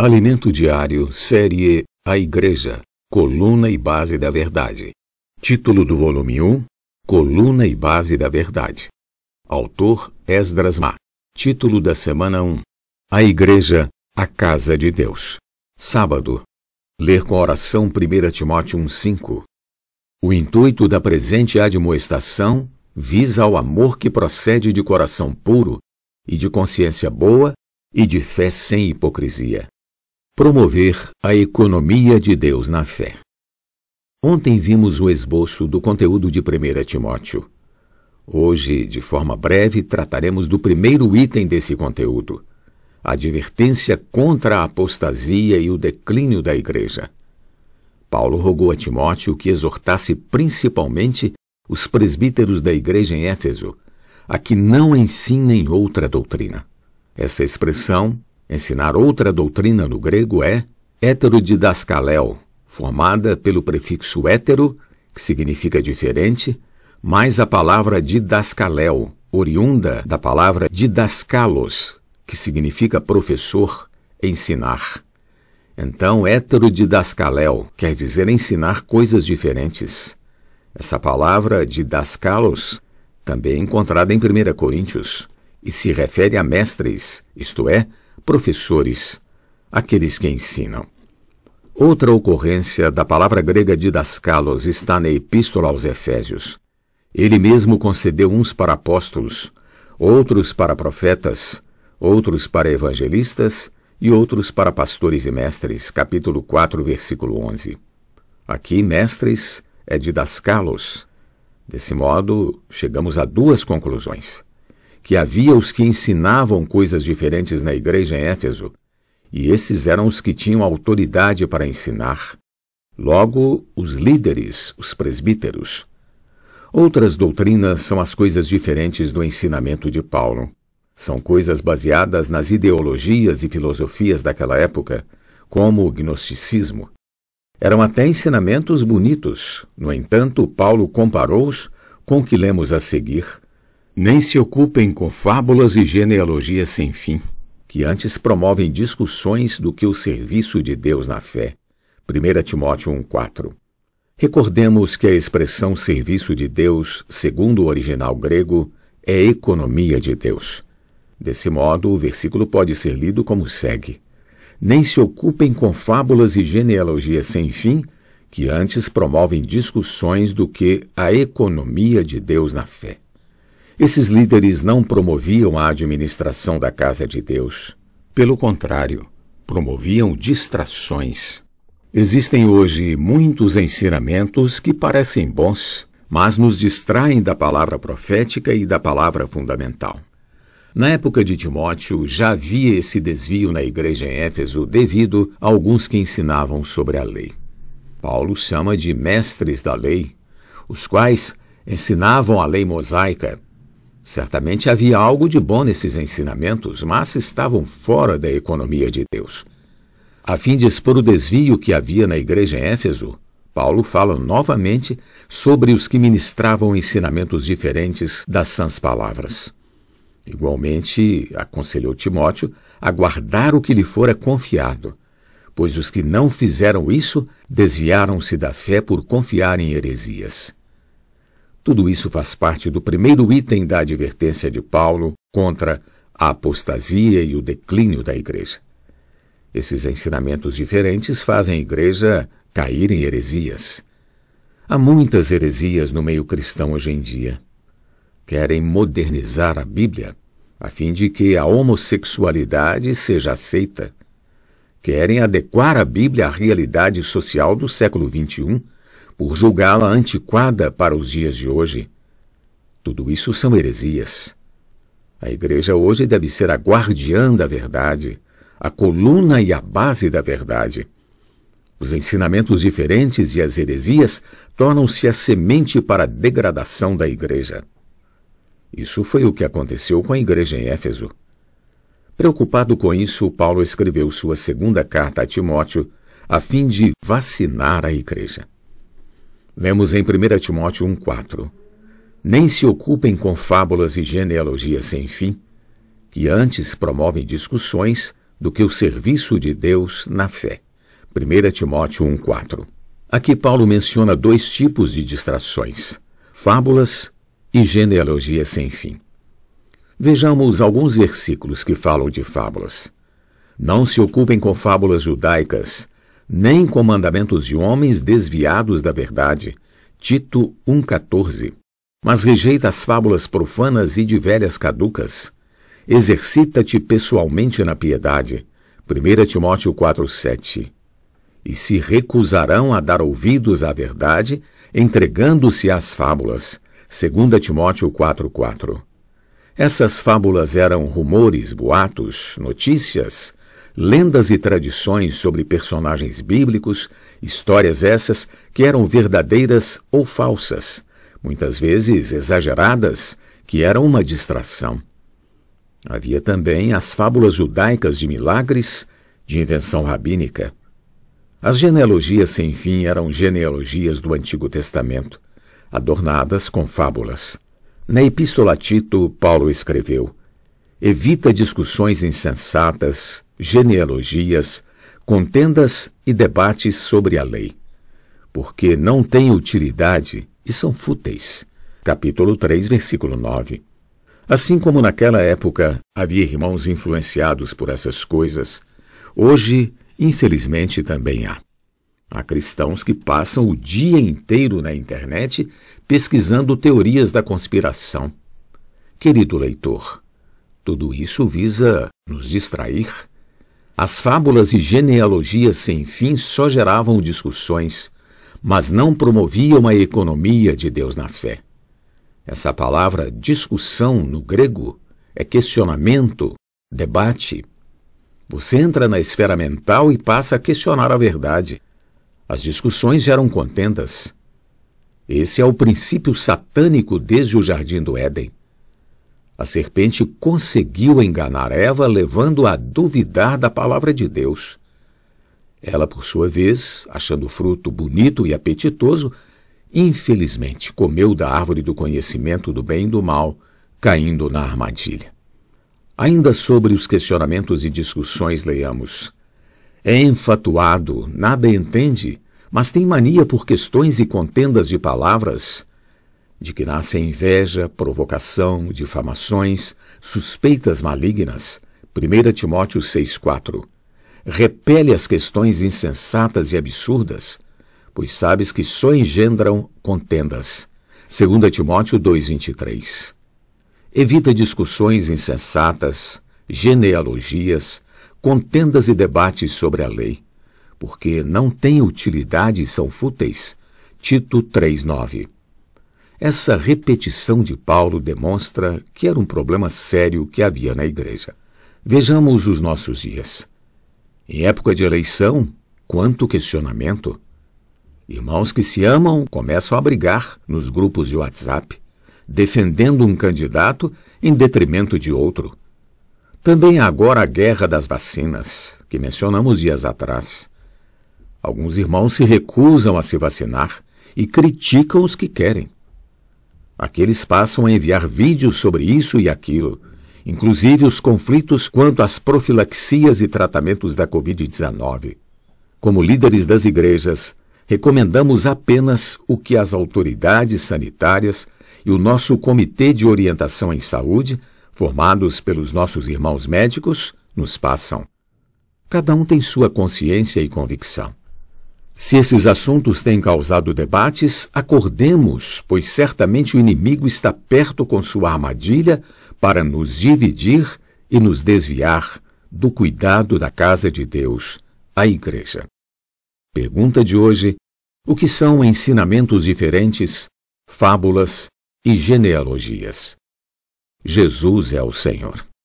Alimento Diário, série A Igreja, Coluna e Base da Verdade. Título do volume 1: Coluna e Base da Verdade. Autor Esdras Ma. Título da semana 1: A Igreja, a Casa de Deus. Sábado. Ler com oração 1 Timóteo 1:5. O intuito da presente admoestação visa ao amor que procede de coração puro e de consciência boa e de fé sem hipocrisia Promover a economia de Deus na fé. Ontem vimos o esboço do conteúdo de 1 Timóteo. Hoje, de forma breve, trataremos do primeiro item desse conteúdo: a advertência contra a apostasia e o declínio da igreja. Paulo rogou a Timóteo que exortasse principalmente os presbíteros da igreja em Éfeso a que não ensinem outra doutrina. Essa expressão Ensinar outra doutrina no grego é heterodidascaléu, formada pelo prefixo hétero, que significa diferente, mais a palavra didascaléu, oriunda da palavra didascalos, que significa professor, ensinar. Então, heterodidascaléu quer dizer ensinar coisas diferentes. Essa palavra didascalos também é encontrada em 1 Coríntios e se refere a mestres, isto é, professores, aqueles que ensinam. Outra ocorrência da palavra grega didascalos está na Epístola aos Efésios. Ele mesmo concedeu uns para apóstolos, outros para profetas, outros para evangelistas e outros para pastores e mestres, capítulo 4, versículo 11. Aqui, mestres é didascalos. Desse modo, chegamos a duas conclusões que havia os que ensinavam coisas diferentes na igreja em Éfeso, e esses eram os que tinham autoridade para ensinar. Logo, os líderes, os presbíteros. Outras doutrinas são as coisas diferentes do ensinamento de Paulo. São coisas baseadas nas ideologias e filosofias daquela época, como o gnosticismo. Eram até ensinamentos bonitos, no entanto, Paulo comparou-os com o que lemos a seguir nem se ocupem com fábulas e genealogias sem fim, que antes promovem discussões do que o serviço de Deus na fé. 1 Timóteo 1,4 Recordemos que a expressão serviço de Deus, segundo o original grego, é economia de Deus. Desse modo, o versículo pode ser lido como segue: Nem se ocupem com fábulas e genealogias sem fim, que antes promovem discussões do que a economia de Deus na fé. Esses líderes não promoviam a administração da casa de Deus. Pelo contrário, promoviam distrações. Existem hoje muitos ensinamentos que parecem bons, mas nos distraem da palavra profética e da palavra fundamental. Na época de Timóteo, já havia esse desvio na igreja em Éfeso devido a alguns que ensinavam sobre a lei. Paulo chama de mestres da lei, os quais ensinavam a lei mosaica, Certamente havia algo de bom nesses ensinamentos, mas estavam fora da economia de Deus. A fim de expor o desvio que havia na igreja em Éfeso, Paulo fala novamente sobre os que ministravam ensinamentos diferentes das sãs palavras. Igualmente, aconselhou Timóteo a guardar o que lhe fora confiado, pois os que não fizeram isso desviaram-se da fé por confiar em heresias. Tudo isso faz parte do primeiro item da advertência de Paulo contra a apostasia e o declínio da igreja. Esses ensinamentos diferentes fazem a igreja cair em heresias. Há muitas heresias no meio cristão hoje em dia. Querem modernizar a Bíblia, a fim de que a homossexualidade seja aceita. Querem adequar a Bíblia à realidade social do século XXI por julgá-la antiquada para os dias de hoje. Tudo isso são heresias. A Igreja hoje deve ser a guardiã da verdade, a coluna e a base da verdade. Os ensinamentos diferentes e as heresias tornam-se a semente para a degradação da Igreja. Isso foi o que aconteceu com a Igreja em Éfeso. Preocupado com isso, Paulo escreveu sua segunda carta a Timóteo a fim de vacinar a Igreja. Vemos em 1 Timóteo 1,4: Nem se ocupem com fábulas e genealogias sem fim, que antes promovem discussões do que o serviço de Deus na fé. 1 Timóteo 1,4 Aqui Paulo menciona dois tipos de distrações: fábulas e genealogias sem fim. Vejamos alguns versículos que falam de fábulas. Não se ocupem com fábulas judaicas nem comandamentos de homens desviados da verdade. Tito 1,14. Mas rejeita as fábulas profanas e de velhas caducas. Exercita-te pessoalmente na piedade. 1 Timóteo 4,7. E se recusarão a dar ouvidos à verdade, entregando-se às fábulas. 2 Timóteo 4,4. Essas fábulas eram rumores, boatos, notícias, lendas e tradições sobre personagens bíblicos, histórias essas que eram verdadeiras ou falsas, muitas vezes exageradas, que eram uma distração. Havia também as fábulas judaicas de milagres, de invenção rabínica. As genealogias sem fim eram genealogias do Antigo Testamento, adornadas com fábulas. Na Epístola a Tito, Paulo escreveu: Evita discussões insensatas genealogias, contendas e debates sobre a lei, porque não têm utilidade e são fúteis. Capítulo 3, versículo 9. Assim como naquela época havia irmãos influenciados por essas coisas, hoje, infelizmente, também há. Há cristãos que passam o dia inteiro na internet pesquisando teorias da conspiração. Querido leitor, tudo isso visa nos distrair as fábulas e genealogias sem fim só geravam discussões, mas não promoviam a economia de Deus na fé. Essa palavra discussão no grego é questionamento, debate. Você entra na esfera mental e passa a questionar a verdade. As discussões geram contendas. Esse é o princípio satânico desde o Jardim do Éden. A serpente conseguiu enganar Eva, levando-a a duvidar da palavra de Deus. Ela, por sua vez, achando o fruto bonito e apetitoso, infelizmente comeu da árvore do conhecimento do bem e do mal, caindo na armadilha. Ainda sobre os questionamentos e discussões, leiamos: É enfatuado, nada entende, mas tem mania por questões e contendas de palavras de que nasce inveja, provocação, difamações, suspeitas malignas. 1 Timóteo 6,4 Repele as questões insensatas e absurdas, pois sabes que só engendram contendas. 2 Timóteo 2,23 Evita discussões insensatas, genealogias, contendas e debates sobre a lei, porque não têm utilidade e são fúteis. Tito 3,9 essa repetição de Paulo demonstra que era um problema sério que havia na igreja. Vejamos os nossos dias. Em época de eleição, quanto questionamento! Irmãos que se amam começam a brigar nos grupos de WhatsApp, defendendo um candidato em detrimento de outro. Também agora a guerra das vacinas, que mencionamos dias atrás. Alguns irmãos se recusam a se vacinar e criticam os que querem. Aqueles passam a enviar vídeos sobre isso e aquilo, inclusive os conflitos quanto às profilaxias e tratamentos da Covid-19. Como líderes das igrejas, recomendamos apenas o que as autoridades sanitárias e o nosso Comitê de Orientação em Saúde, formados pelos nossos irmãos médicos, nos passam. Cada um tem sua consciência e convicção. Se esses assuntos têm causado debates, acordemos, pois certamente o inimigo está perto com sua armadilha para nos dividir e nos desviar do cuidado da casa de Deus, a Igreja. Pergunta de hoje: o que são ensinamentos diferentes, fábulas e genealogias? Jesus é o Senhor.